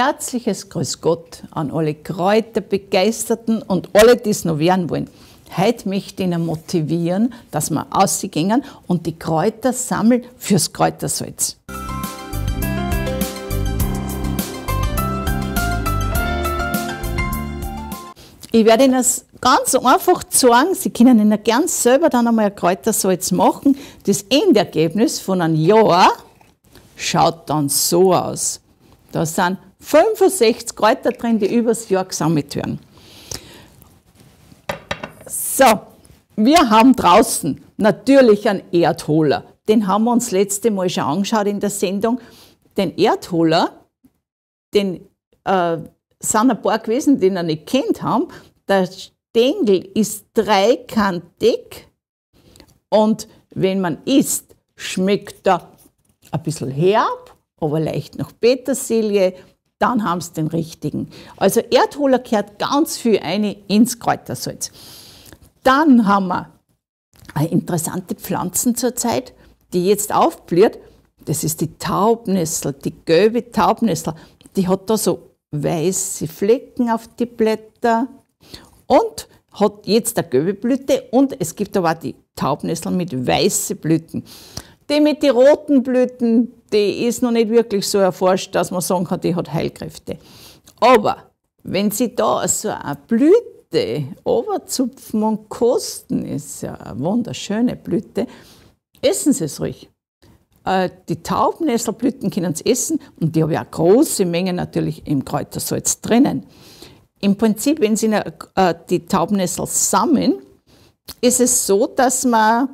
herzliches Grüß Gott an alle Kräuterbegeisterten und alle, die es noch werden wollen. Heute möchte ich Ihnen motivieren, dass wir ausgehen und die Kräuter sammeln fürs Kräutersalz. Ich werde Ihnen das ganz einfach zeigen. Sie können Ihnen gern selber dann einmal ein Kräutersalz machen. Das Endergebnis von einem Jahr schaut dann so aus. Da sind 65 Kräuter drin, die übers Jahr gesammelt werden. So, wir haben draußen natürlich einen Erdholer. Den haben wir uns letzte Mal schon angeschaut in der Sendung. Den Erdholer, den äh, sind ein paar gewesen, die ihn nicht kennt haben. Der Stängel ist dreikantig und wenn man isst, schmeckt er ein bisschen herb, aber leicht nach Petersilie, dann haben sie den richtigen. Also Erdholer kehrt ganz viel eine ins Kräutersalz. Dann haben wir eine interessante Pflanzen zurzeit, die jetzt aufblüht. Das ist die Taubnessel, die gelbe Taubnessel. Die hat da so weiße Flecken auf die Blätter und hat jetzt eine gelbe Blüte und es gibt aber auch die Taubnessel mit weißen Blüten. Die mit den roten Blüten, die ist noch nicht wirklich so erforscht, dass man sagen kann, die hat Heilkräfte. Aber wenn sie da so eine Blüte runterzupfen und kosten, ist ja eine wunderschöne Blüte, essen sie es ruhig. Äh, die Taubnesselblüten können sie essen und die haben ja große Mengen natürlich im Kräutersalz drinnen. Im Prinzip, wenn Sie äh, die Taubnessel sammeln, ist es so, dass man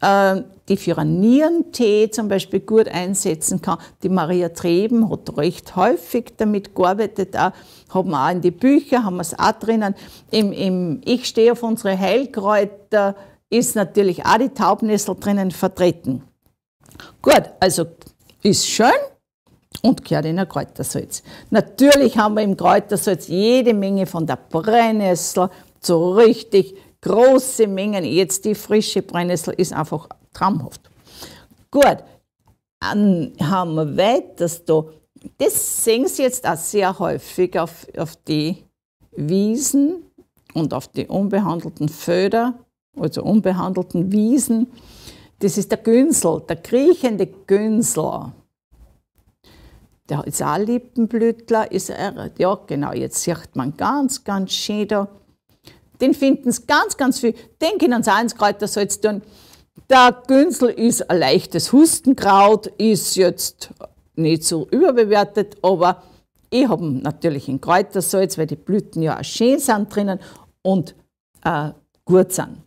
äh, die für Nierentee zum Beispiel gut einsetzen kann. Die Maria Treben hat recht häufig damit gearbeitet, auch, haben wir auch in die Bücher, haben wir es auch drinnen. Im, im ich stehe auf unsere Heilkräuter ist natürlich auch die Taubnessel drinnen vertreten. Gut, also ist schön und gehört in ein Kräutersalz. Natürlich haben wir im Kräutersalz jede Menge von der Brennnessel, so richtig große Mengen. Jetzt die frische Brennnessel ist einfach traumhaft. Gut, dann haben wir weiters da. Das sehen Sie jetzt auch sehr häufig auf, auf die Wiesen und auf die unbehandelten Föder, also unbehandelten Wiesen. Das ist der Günsel, der kriechende Günsel. Der ist auch Lippenblütler, ist er, ja genau, jetzt sieht man ganz, ganz schön da den finden Sie ganz, ganz viel. Denken können Sie auch ins Kräutersalz tun. Der Günsel ist ein leichtes Hustenkraut, ist jetzt nicht so überbewertet, aber ich habe natürlich in Kräutersalz, weil die Blüten ja auch schön sind drinnen und äh, gut sind.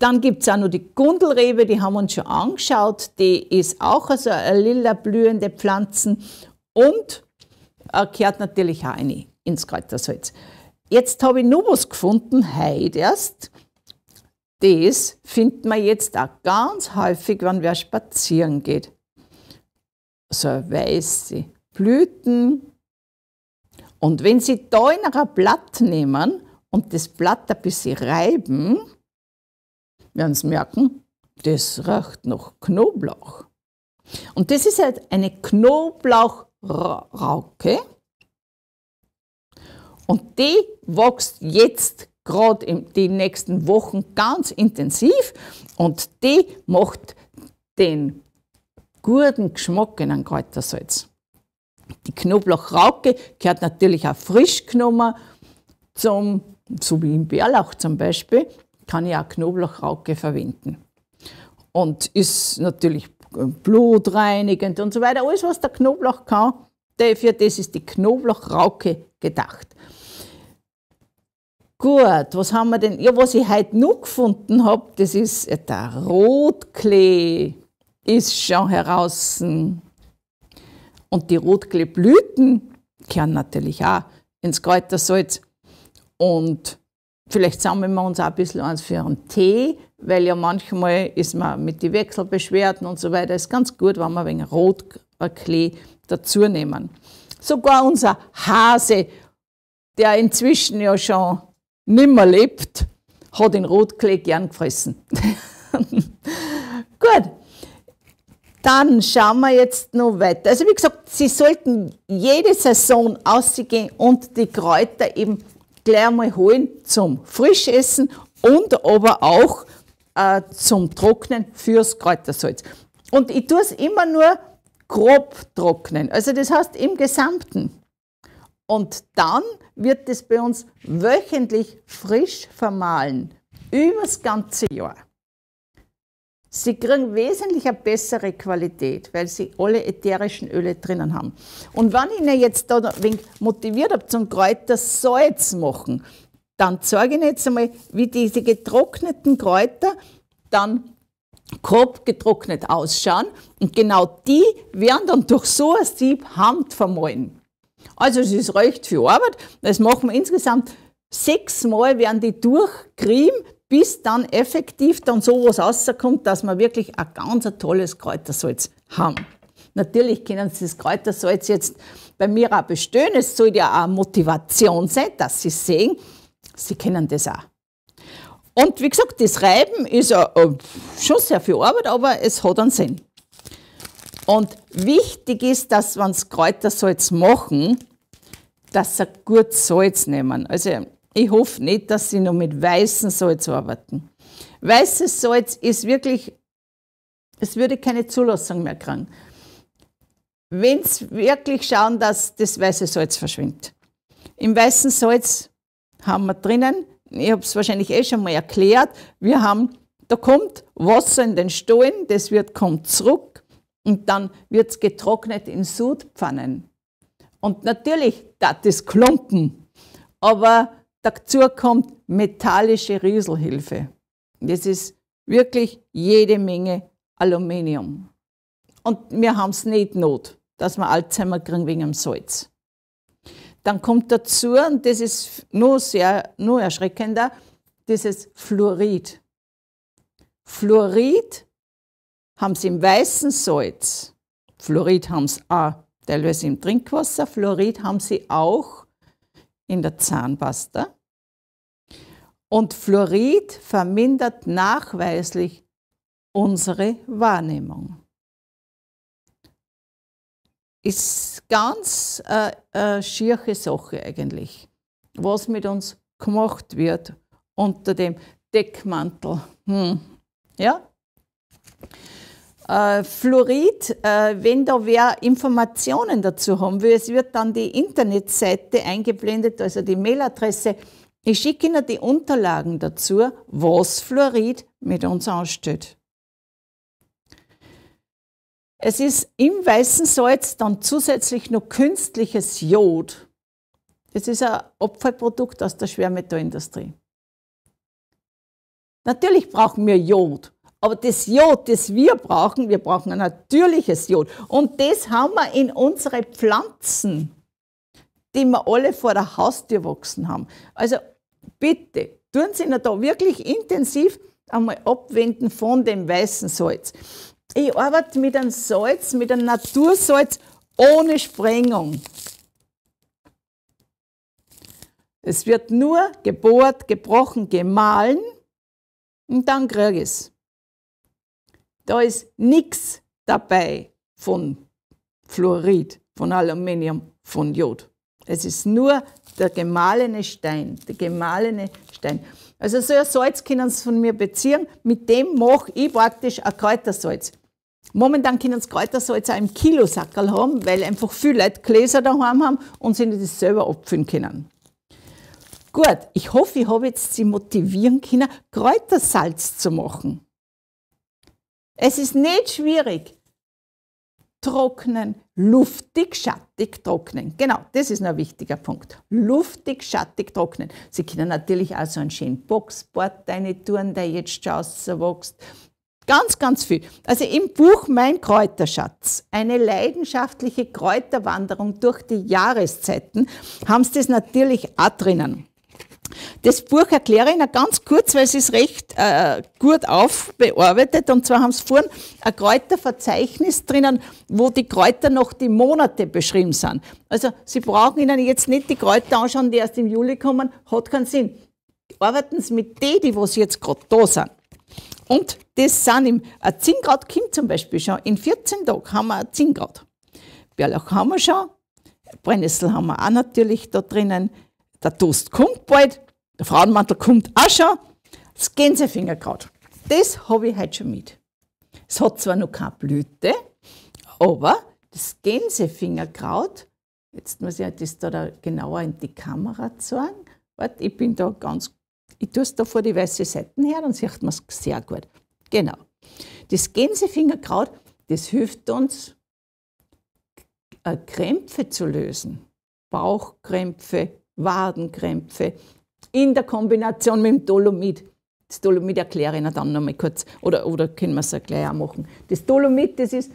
Dann gibt es auch noch die Gundelrebe, die haben wir uns schon angeschaut. Die ist auch also eine lila blühende Pflanze und äh, gehört natürlich auch eine ins Kräutersalz. Jetzt habe ich noch was gefunden, heute erst. Das findet man jetzt auch ganz häufig, wenn wer spazieren geht. So weiße Blüten. Und wenn Sie da in ein Blatt nehmen und das Blatt ein bisschen reiben, werden Sie merken, das riecht nach Knoblauch. Und das ist halt eine Knoblauchrauke. Und die wächst jetzt gerade in den nächsten Wochen ganz intensiv und die macht den guten Geschmack in einem Kräutersalz. Die Knoblauchrauke gehört natürlich auch frisch genommen zum, so wie im Bärlauch zum Beispiel, kann ich auch Knoblauchrauke verwenden. Und ist natürlich blutreinigend und so weiter. Alles, was der Knoblauch kann, für das ist die Knoblauchrauke gedacht. Gut, was haben wir denn? Ja, was ich heute noch gefunden habe, das ist der Rotklee, ist schon heraus. Und die Rotkleeblüten gehören natürlich auch ins Kräutersalz. Und vielleicht sammeln wir uns auch ein bisschen eins für einen Tee, weil ja manchmal ist man mit den Wechselbeschwerden und so weiter, ist ganz gut, wenn wir wegen Rotklee dazu nehmen. Sogar unser Hase, der inzwischen ja schon nimmer lebt, hat den Rotklee gern gefressen. Gut, dann schauen wir jetzt noch weiter. Also wie gesagt, Sie sollten jede Saison ausgehen und die Kräuter eben gleich mal holen zum Frischessen und aber auch äh, zum Trocknen fürs Kräutersalz. Und ich tue es immer nur grob trocknen. Also das heißt im Gesamten. Und dann wird es bei uns wöchentlich frisch vermahlen, übers ganze Jahr. Sie kriegen wesentlich eine bessere Qualität, weil sie alle ätherischen Öle drinnen haben. Und wenn ich Ihnen jetzt da ein wenig motiviert habe zum Kräutersalz machen, dann zeige ich Ihnen jetzt einmal, wie diese getrockneten Kräuter dann grob getrocknet ausschauen. Und genau die werden dann durch so ein Sieb Hand also es ist recht viel Arbeit. Das machen wir insgesamt sechsmal werden die durchgerieben, bis dann effektiv dann sowas rauskommt, dass wir wirklich ein ganz ein tolles Kräutersalz haben. Natürlich können Sie das Kräutersalz jetzt bei mir auch bestehen. Es soll ja auch eine Motivation sein, dass Sie sehen, Sie kennen das auch. Und wie gesagt, das Reiben ist äh, schon sehr viel Arbeit, aber es hat einen Sinn. Und wichtig ist, dass wenn Sie Kräutersalz machen, dass Sie gut Salz nehmen. Also ich hoffe nicht, dass Sie nur mit weißem Salz arbeiten. Weißes Salz ist wirklich, es würde keine Zulassung mehr kriegen. Wenn Sie wirklich schauen, dass das weiße Salz verschwindet. Im weißen Salz haben wir drinnen, ich habe es wahrscheinlich eh schon mal erklärt, wir haben, da kommt Wasser in den Stollen, das wird, kommt zurück und dann wird es getrocknet in Sudpfannen. Und natürlich, das ist Klumpen, aber dazu kommt metallische Rieselhilfe. Das ist wirklich jede Menge Aluminium. Und wir haben es nicht not, dass wir Alzheimer kriegen wegen dem Salz. Dann kommt dazu, und das ist nur sehr nur erschreckender, dieses Fluorid. Fluorid haben sie im weißen Salz, Fluorid haben sie auch teilweise im Trinkwasser, Fluorid haben sie auch in der Zahnpasta. Und Fluorid vermindert nachweislich unsere Wahrnehmung. Ist ganz eine äh, äh, schierche Sache eigentlich, was mit uns gemacht wird unter dem Deckmantel. Hm. Ja? Äh, Fluorid, äh, wenn da wer Informationen dazu haben will, es wird dann die Internetseite eingeblendet, also die Mailadresse. Ich schicke Ihnen die Unterlagen dazu, was Fluorid mit uns anstellt. Es ist im weißen Salz dann zusätzlich noch künstliches Jod. Das ist ein Abfallprodukt aus der Schwermetallindustrie. Natürlich brauchen wir Jod. Aber das Jod, das wir brauchen, wir brauchen ein natürliches Jod. Und das haben wir in unsere Pflanzen, die wir alle vor der Haustür wachsen haben. Also bitte, tun Sie da wirklich intensiv einmal abwenden von dem weißen Salz. Ich arbeite mit einem Salz, mit einem Natursalz ohne Sprengung. Es wird nur gebohrt, gebrochen, gemahlen und dann kriege ich es. Da ist nichts dabei von Fluorid, von Aluminium, von Jod. Es ist nur der gemahlene Stein, der gemahlene Stein. Also so ein Salz können Sie von mir beziehen. Mit dem mache ich praktisch ein Kräutersalz. Momentan können Sie Kräutersalz auch im Kilosackerl haben, weil einfach viele Leute Gläser daheim haben und sie nicht das selber abfüllen können. Gut, ich hoffe, ich habe jetzt Sie motivieren können, Kräutersalz zu machen. Es ist nicht schwierig. Trocknen, luftig, schattig trocknen. Genau, das ist noch ein wichtiger Punkt. Luftig, schattig trocknen. Sie können natürlich auch so einen schönen Boxsport deine tun, der jetzt schon auswächst. Ganz, ganz viel. Also im Buch Mein Kräuterschatz, eine leidenschaftliche Kräuterwanderung durch die Jahreszeiten, haben sie das natürlich auch drinnen. Das Buch erkläre ich Ihnen ganz kurz, weil es ist recht äh, gut aufbearbeitet. Und zwar haben sie vorhin ein Kräuterverzeichnis drinnen, wo die Kräuter noch die Monate beschrieben sind. Also Sie brauchen Ihnen jetzt nicht die Kräuter anschauen, die erst im Juli kommen, hat keinen Sinn. Arbeiten Sie mit denen, die, die jetzt gerade da sind. Und das sind im Zinngrad kommt zum Beispiel schon. In 14 Tagen haben wir ein Zinngrad. Bärlauch haben wir schon, Brennnessel haben wir auch natürlich da drinnen. Der Toast kommt bald, der Frauenmantel kommt auch schon, das Gänsefingerkraut. Das habe ich heute schon mit. Es hat zwar noch keine Blüte, aber das Gänsefingerkraut, jetzt muss ich halt das da genauer in die Kamera zeigen. Warte, ich bin da ganz, ich tue es da vor die weiße Seiten her, dann sieht man es sehr gut. Genau. Das Gänsefingerkraut, das hilft uns, äh, Krämpfe zu lösen. Bauchkrämpfe, Wadenkrämpfe in der Kombination mit dem Dolomit. Das Dolomit erkläre ich Ihnen dann noch mal kurz. Oder, oder können wir es ja gleich auch machen. Das Dolomit, das ist,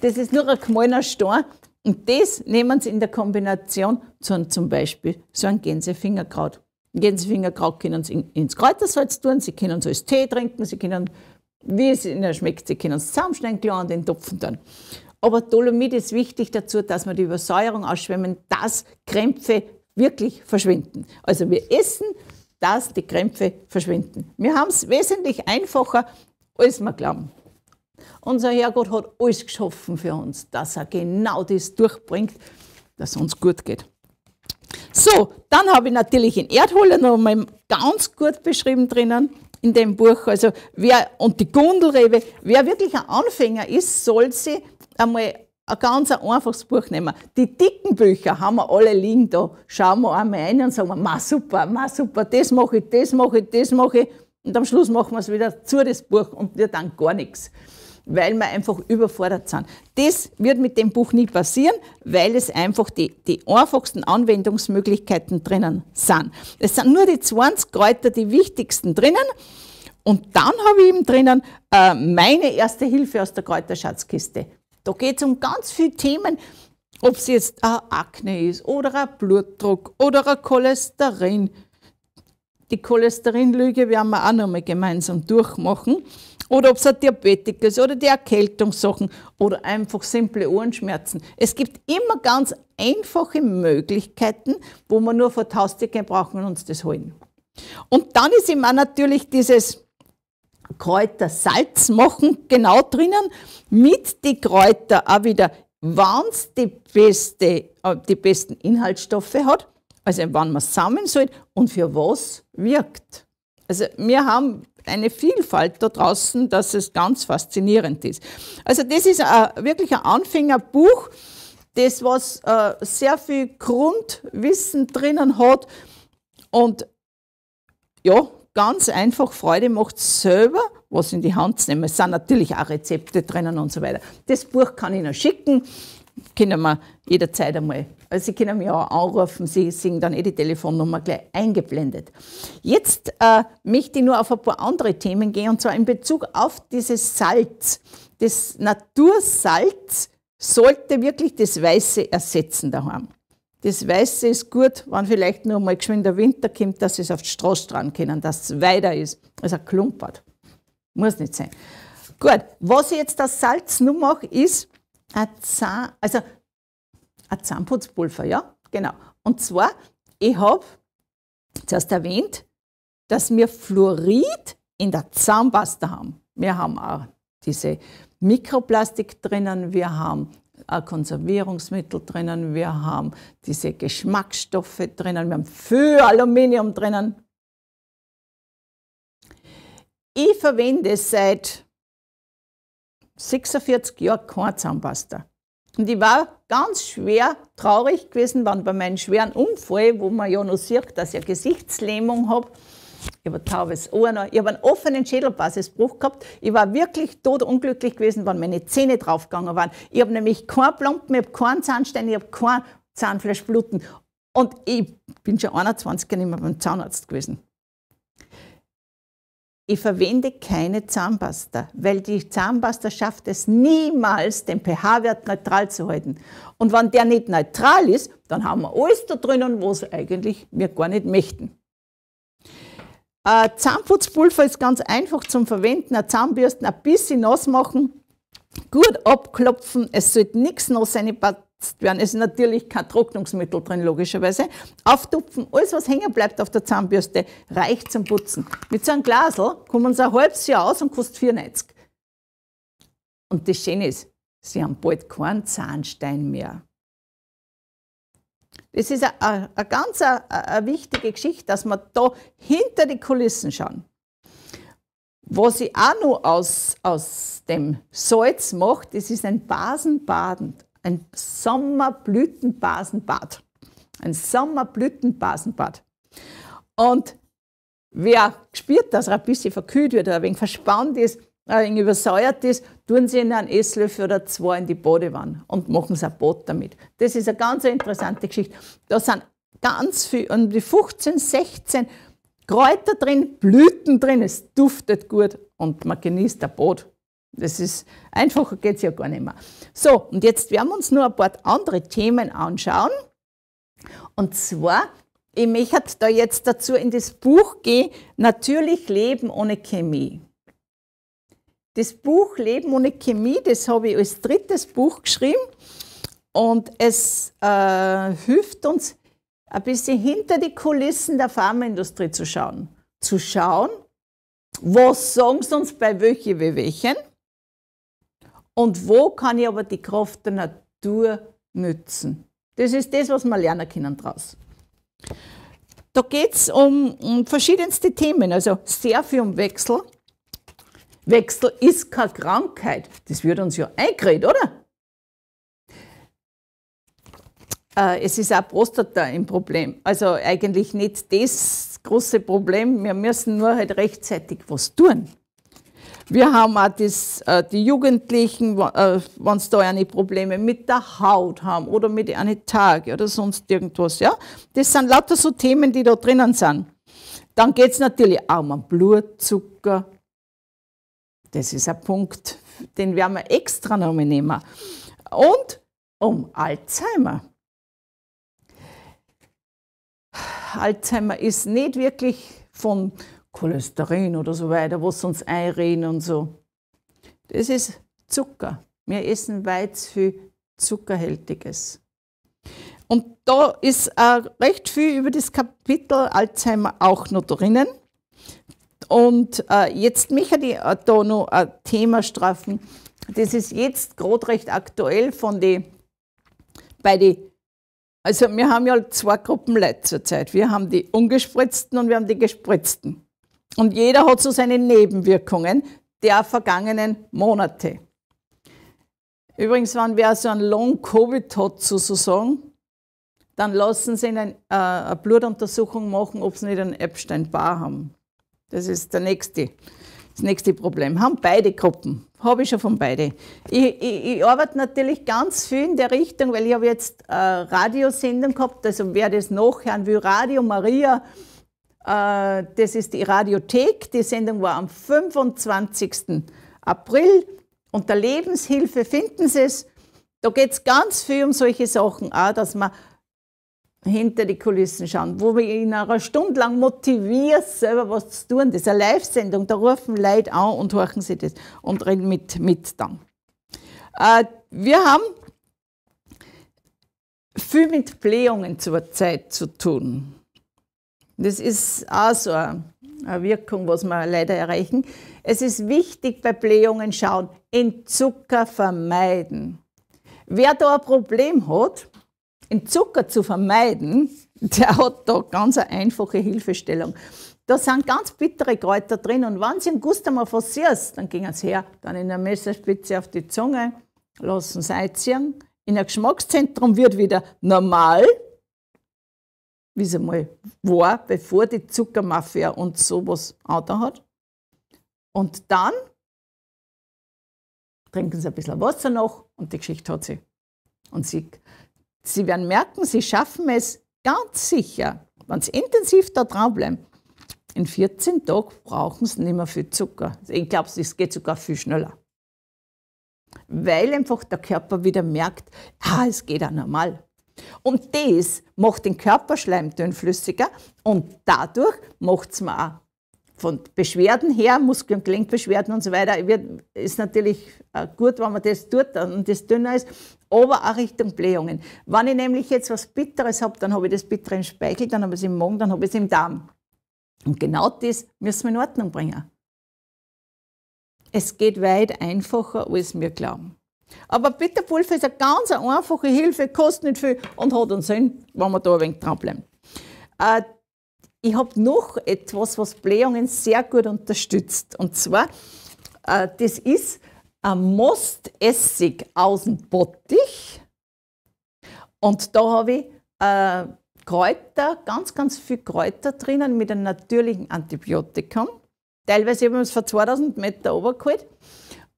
das ist nur ein gemahlener Stein. Und das nehmen Sie in der Kombination zu zum Beispiel so ein Gänsefingerkraut. Gänsefingerkraut können Sie ins Kräutersalz tun, Sie können es als Tee trinken, Sie können, wie es Ihnen schmeckt, Sie können es zusammenschneiden, klar, und den Topfen dann. Aber Dolomit ist wichtig dazu, dass man die Übersäuerung ausschwemmen, dass Krämpfe wirklich verschwinden. Also wir essen, dass die Krämpfe verschwinden. Wir haben es wesentlich einfacher, als wir glauben. Unser Herrgott hat alles geschaffen für uns, dass er genau das durchbringt, dass es uns gut geht. So, dann habe ich natürlich in Erdholen noch mal ganz gut beschrieben drinnen in dem Buch. Also wer und die Gundelrebe, wer wirklich ein Anfänger ist, soll sie einmal ein ganz einfaches Buch nehmen. Die dicken Bücher haben wir alle liegen da. Schauen wir einmal rein und sagen, ma super, ma super, das mache ich, das mache ich, das mache ich. Und am Schluss machen wir es wieder zu, das Buch, und wir dann gar nichts. Weil wir einfach überfordert sind. Das wird mit dem Buch nie passieren, weil es einfach die, die einfachsten Anwendungsmöglichkeiten drinnen sind. Es sind nur die 20 Kräuter die wichtigsten drinnen. Und dann habe ich eben drinnen äh, meine erste Hilfe aus der Kräuterschatzkiste. Da geht es um ganz viele Themen, ob es jetzt eine Akne ist oder ein Blutdruck oder ein Cholesterin. Die Cholesterinlüge werden wir auch nochmal gemeinsam durchmachen. Oder ob es ein Diabetiker ist oder die Erkältungssachen oder einfach simple Ohrenschmerzen. Es gibt immer ganz einfache Möglichkeiten, wo wir nur vor Haustier brauchen und uns das holen. Und dann ist immer natürlich dieses Kräutersalz machen, genau drinnen, mit den Kräutern auch wieder, wenn es die, beste, äh, die besten Inhaltsstoffe hat, also wann man sammeln soll und für was wirkt. Also wir haben eine Vielfalt da draußen, dass es ganz faszinierend ist. Also das ist ein, wirklich ein Anfängerbuch, das was äh, sehr viel Grundwissen drinnen hat und ja, ganz einfach Freude macht, selber was in die Hand zu nehmen. Es sind natürlich auch Rezepte drinnen und so weiter. Das Buch kann ich noch schicken, können wir jederzeit einmal. Also Sie können mich auch anrufen, Sie sehen dann eh die Telefonnummer gleich eingeblendet. Jetzt äh, möchte ich nur auf ein paar andere Themen gehen, und zwar in Bezug auf dieses Salz. Das Natursalz sollte wirklich das Weiße ersetzen daheim. Das Weiße ist gut, wenn vielleicht nur mal geschwind der Winter kommt, dass sie es auf die Straße dran können, dass es weiter ist. Also klumpert. Muss nicht sein. Gut, was ich jetzt das Salz nur mache, ist ein, Zahn, also ein Zahnputzpulver, ja? Genau. Und zwar, ich habe zuerst erwähnt, dass wir Fluorid in der Zahnpasta haben. Wir haben auch diese Mikroplastik drinnen, wir haben äh, Konservierungsmittel drinnen, wir haben diese Geschmacksstoffe drinnen, wir haben viel Aluminium drinnen. Ich verwende seit 46 Jahren keine Zahnpasta. Und ich war ganz schwer traurig gewesen, wenn bei meinem schweren Unfall, wo man ja noch sieht, dass ich eine Gesichtslähmung habe, ich habe taubes Ohr noch. Ich habe einen offenen Schädelbasisbruch gehabt. Ich war wirklich unglücklich gewesen, wenn meine Zähne draufgegangen waren. Ich habe nämlich keinen Plumpen, ich habe keinen Zahnstein, ich habe kein Zahnfleischbluten. Und ich bin schon 21 Jahre nicht mehr beim Zahnarzt gewesen. Ich verwende keine Zahnpasta, weil die Zahnpasta schafft es niemals, den pH-Wert neutral zu halten. Und wenn der nicht neutral ist, dann haben wir alles da drinnen, was eigentlich wir gar nicht möchten. Äh, Zahnputzpulver ist ganz einfach zum Verwenden. Eine Zahnbürste ein bisschen nass machen, gut abklopfen. Es sollte nichts nass sein werden. Es ist natürlich kein Trocknungsmittel drin, logischerweise. Auftupfen, alles was hängen bleibt auf der Zahnbürste, reicht zum Putzen. Mit so einem Glasel kommen sie ein halbes Jahr aus und kostet 94. Und das Schöne ist, sie haben bald keinen Zahnstein mehr. Das ist eine, ganz eine, eine wichtige Geschichte, dass man da hinter die Kulissen schauen. Was ich auch noch aus, aus dem Salz mache, das ist ein Basenbaden, ein Sommerblütenbasenbad. Ein Sommerblütenbasenbad. Und wer spürt, dass er ein bisschen verkühlt wird oder ein wenig verspannt ist, ein wenig übersäuert ist, tun sie ihnen einen Esslöffel oder zwei in die Badewanne und machen sie ein Bad damit. Das ist eine ganz interessante Geschichte. Da sind ganz viel, um die 15, 16 Kräuter drin, Blüten drin, es duftet gut und man genießt ein Bad. Das ist einfacher geht es ja gar nicht mehr. So, und jetzt werden wir uns nur ein paar andere Themen anschauen. Und zwar, ich möchte da jetzt dazu in das Buch gehen, Natürlich Leben ohne Chemie. Das Buch Leben ohne Chemie, das habe ich als drittes Buch geschrieben und es äh, hilft uns, ein bisschen hinter die Kulissen der Pharmaindustrie zu schauen. Zu schauen, was sagen sie uns bei welchen wie welchen. und wo kann ich aber die Kraft der Natur nützen. Das ist das, was wir lernen können daraus. Da geht es um, um verschiedenste Themen, also sehr viel um Wechsel, Wechsel ist keine Krankheit. Das wird uns ja eingeredet, oder? Äh, es ist auch Prostata ein Problem. Also eigentlich nicht das große Problem. Wir müssen nur halt rechtzeitig was tun. Wir haben auch das, äh, die Jugendlichen, äh, wenn sie da eine Probleme mit der Haut haben oder mit einem Tag oder sonst irgendwas. Ja? Das sind lauter so Themen, die da drinnen sind. Dann geht es natürlich auch um Blutzucker, das ist ein Punkt, den werden wir extra noch nehmen. Und um Alzheimer. Alzheimer ist nicht wirklich von Cholesterin oder so weiter, was uns einreden und so. Das ist Zucker. Wir essen weit viel Zuckerhältiges. Und da ist äh, recht viel über das Kapitel Alzheimer auch noch drinnen. Und äh, jetzt möchte ich äh, da noch ein Thema straffen. Das ist jetzt gerade recht aktuell von den, bei den, also wir haben ja zwei Gruppen Leute zurzeit. Wir haben die Ungespritzten und wir haben die Gespritzten. Und jeder hat so seine Nebenwirkungen der vergangenen Monate. Übrigens, wenn wer so einen Long-Covid hat, sozusagen, dann lassen sie eine, äh, eine Blutuntersuchung machen, ob sie nicht einen Epstein-Barr haben. Das ist der nächste, das nächste Problem. Haben beide Gruppen. Habe ich schon von beide. Ich, ich, ich, arbeite natürlich ganz viel in der Richtung, weil ich habe jetzt äh, Radiosendung gehabt. Also wer das nachhören will, Radio Maria, äh, das ist die Radiothek. Die Sendung war am 25. April. Unter Lebenshilfe finden Sie es. Da geht es ganz viel um solche Sachen, auch, dass man hinter die Kulissen schauen, wo wir in einer Stunde lang motiviert, selber was zu tun. Das ist eine Live-Sendung, da rufen Leute an und horchen sie das und reden mit, mit dann. Äh, wir haben viel mit Blähungen zur Zeit zu tun. Das ist auch so eine Wirkung, was wir leider erreichen. Es ist wichtig bei Blähungen schauen, in Zucker vermeiden. Wer da ein Problem hat, den Zucker zu vermeiden, der hat da ganz eine einfache Hilfestellung. Da sind ganz bittere Kräuter drin und wenn sie im Gust einmal versierst, dann gehen sie her, dann in der Messerspitze auf die Zunge, lassen sie einziehen. In ein Geschmackszentrum wird wieder normal, wie es einmal war, bevor die Zuckermafia und sowas angetan hat. Und dann trinken sie ein bisschen Wasser noch und die Geschichte hat sie. Und sie, Sie werden merken, Sie schaffen es ganz sicher, wenn Sie intensiv da dranbleiben. In 14 Tagen brauchen Sie nicht mehr viel Zucker. Ich glaube, es geht sogar viel schneller. Weil einfach der Körper wieder merkt, ah, es geht auch normal. Und das macht den Körperschleim dünnflüssiger und dadurch macht es mir auch von Beschwerden her, Muskel- und Gelenkbeschwerden und so weiter, wird, ist natürlich äh, gut, wenn man das tut und das dünner ist, aber auch Richtung Blähungen. Wenn ich nämlich jetzt was Bitteres habe, dann habe ich das Bittere im Speichel, dann habe ich es im Magen, dann habe ich es im Darm. Und genau das müssen wir in Ordnung bringen. Es geht weit einfacher, als wir glauben. Aber Bitterpulver ist eine ganz einfache Hilfe, kostet nicht viel und hat einen Sinn, wenn man da ein wenig dranbleiben. Äh, ich habe noch etwas, was Blähungen sehr gut unterstützt. Und zwar, äh, das ist ein Mostessig aus dem Bottich. Und da habe ich äh, Kräuter, ganz, ganz viel Kräuter drinnen mit einem natürlichen Antibiotikum. Teilweise haben wir es vor 2000 Meter runtergeholt.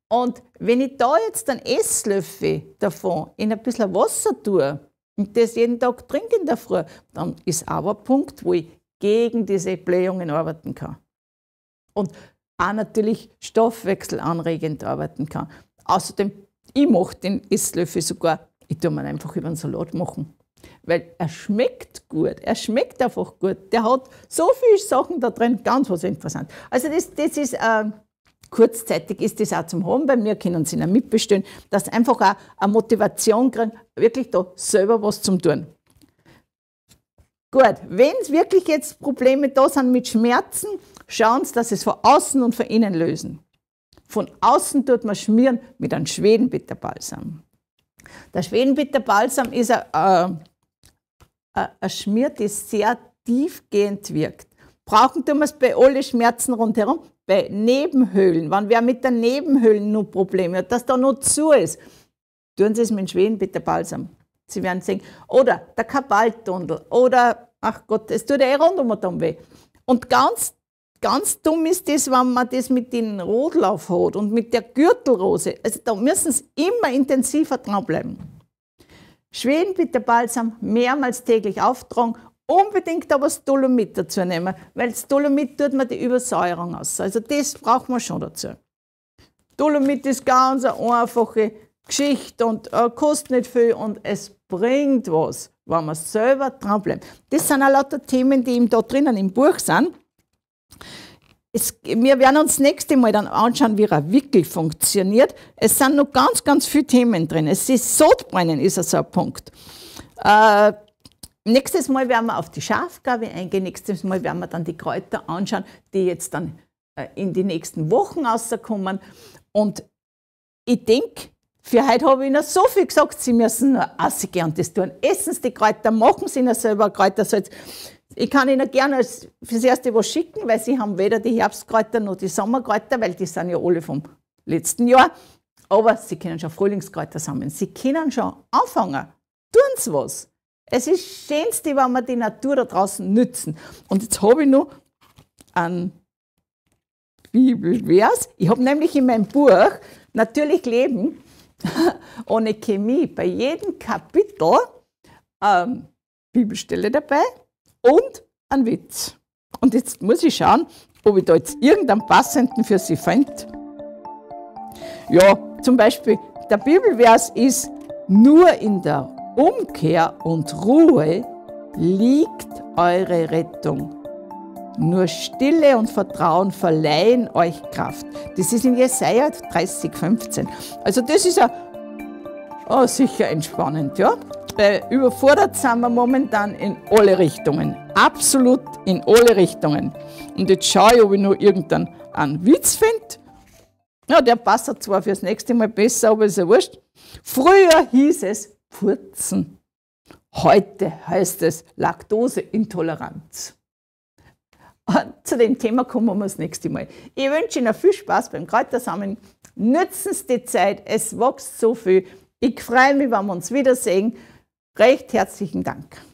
Und wenn ich da jetzt einen Esslöffel davon in ein bisschen Wasser tue und das jeden Tag trinke in der Früh, dann ist aber ein Punkt, wo ich gegen diese Blähungen arbeiten kann. Und auch natürlich stoffwechselanregend arbeiten kann. Außerdem, ich mache den Esslöffel sogar, ich tue mir einfach über den Salat machen. Weil er schmeckt gut, er schmeckt einfach gut. Der hat so viele Sachen da drin, ganz was interessant. Also das, das ist, äh, kurzzeitig ist das auch zum Haben bei mir, können Sie ihn auch mitbestellen, dass einfach auch eine Motivation kriegen, wirklich da selber was zum tun. Gut, wenn es wirklich jetzt Probleme da sind mit Schmerzen, schauen Sie, dass Sie es von außen und von innen lösen. Von außen tut man schmieren mit einem Schwedenbitterbalsam. Der Schwedenbitterbalsam ist ein, äh, ein Schmier, das sehr tiefgehend wirkt. Brauchen tun wir es bei allen Schmerzen rundherum, bei Nebenhöhlen. Wenn wer mit der Nebenhöhlen nur Probleme hat, dass da noch zu ist, tun Sie es mit Schwedenbitterbalsam. Sie werden sehen. Oder der Kapaltunnel. Oder, ach Gott, es tut eh rund um den weh. Und ganz, ganz dumm ist das, wenn man das mit dem Rotlauf hat und mit der Gürtelrose. Also da müssen Sie immer intensiver dranbleiben. bitte Balsam mehrmals täglich auftragen unbedingt aber das Dolomit dazu nehmen, weil das Dolomit tut man die Übersäuerung aus. Also das braucht man schon dazu. Dolomit ist ganz eine einfache Geschichte und äh, kostet nicht viel und es bringt was, wenn man selber dranbleibt. Das sind auch lauter Themen, die eben da drinnen im Buch sind. Es, wir werden uns das nächste Mal dann anschauen, wie er wirklich funktioniert. Es sind noch ganz, ganz viele Themen drin. Es ist Sodbrennen, ist also ein Punkt. Äh, nächstes Mal werden wir auf die Schafgabe eingehen. Nächstes Mal werden wir dann die Kräuter anschauen, die jetzt dann äh, in die nächsten Wochen rauskommen. Und ich denke, für heute habe ich Ihnen so viel gesagt, Sie müssen nur rausgehen und das tun. Essen Sie die Kräuter, machen Sie Ihnen selber Kräutersalz. Ich kann Ihnen gerne als, fürs Erste was schicken, weil Sie haben weder die Herbstkräuter noch die Sommerkräuter, weil die sind ja alle vom letzten Jahr. Aber Sie können schon Frühlingskräuter sammeln. Sie können schon anfangen. Tun Sie was. Es ist das Schönste, wenn wir die Natur da draußen nützen. Und jetzt habe ich noch einen Bibelvers. Ich habe nämlich in meinem Buch Natürlich Leben ohne Chemie bei jedem Kapitel ähm, Bibelstelle dabei und ein Witz. Und jetzt muss ich schauen, ob ich da jetzt irgendeinen passenden für Sie finde. Ja, zum Beispiel, der Bibelvers ist, nur in der Umkehr und Ruhe liegt eure Rettung. Nur Stille und Vertrauen verleihen euch Kraft. Das ist in Jesaja 30, 15. Also, das ist ja oh, sicher entspannend, ja? Weil überfordert sind wir momentan in alle Richtungen. Absolut in alle Richtungen. Und jetzt schaue ich, ob ich noch irgendeinen Witz finde. Ja, der passt zwar fürs nächste Mal besser, aber ist ja wurscht. Früher hieß es Purzen. Heute heißt es Laktoseintoleranz. Und Zu dem Thema kommen wir das nächste Mal. Ich wünsche Ihnen viel Spaß beim Kräutersammeln. Nützen Sie die Zeit, es wächst so viel. Ich freue mich, wenn wir uns wiedersehen. Recht herzlichen Dank.